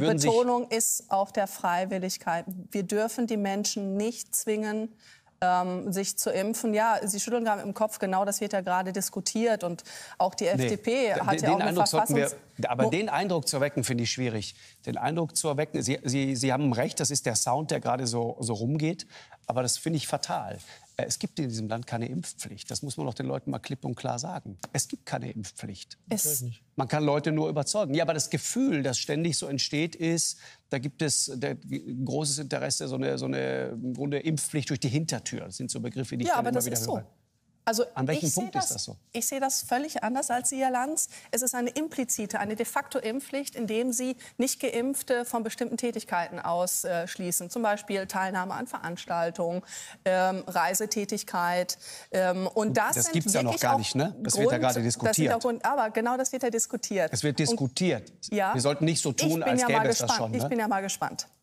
die Betonung ist auf der Freiwilligkeit. Wir dürfen die Menschen nicht zwingen, ähm, sich zu impfen. Ja, Sie schütteln gerade im Kopf, genau das wird ja gerade diskutiert. Und auch die nee, FDP hat den, ja auch den eine Verfassungs... Aber Mo den Eindruck zu erwecken, finde ich schwierig. Den Eindruck zu erwecken, Sie, Sie, Sie haben recht, das ist der Sound, der gerade so, so rumgeht. Aber das finde ich fatal. Äh, es gibt in diesem Land keine Impfpflicht. Das muss man doch den Leuten mal klipp und klar sagen. Es gibt keine Impfpflicht. Es man kann Leute nur überzeugen. Ja, aber das Gefühl, das ständig so entsteht, ist, da gibt es der, großes Interesse, so eine, so eine Grunde Impfpflicht durch die Hintertür. Das sind so Begriffe, die ich ja, aber immer das wieder ist höre. So. Also An welchem Punkt das, ist das so? Ich sehe das völlig anders als Sie, Herr Lanz. Es ist eine implizite, eine de facto Impfpflicht, indem Sie nicht Geimpfte von bestimmten Tätigkeiten ausschließen. Zum Beispiel Teilnahme an Veranstaltungen, ähm, Reisetätigkeit. Ähm, und das, das gibt es ja noch gar nicht, ne? Das Grund, wird ja gerade diskutiert. Das Grund, aber genau das wird ja diskutiert. Es wird diskutiert. Und, ja, Wir sollten nicht so tun, als ja gäbe es gespannt. das schon. Ne? Ich bin ja mal gespannt.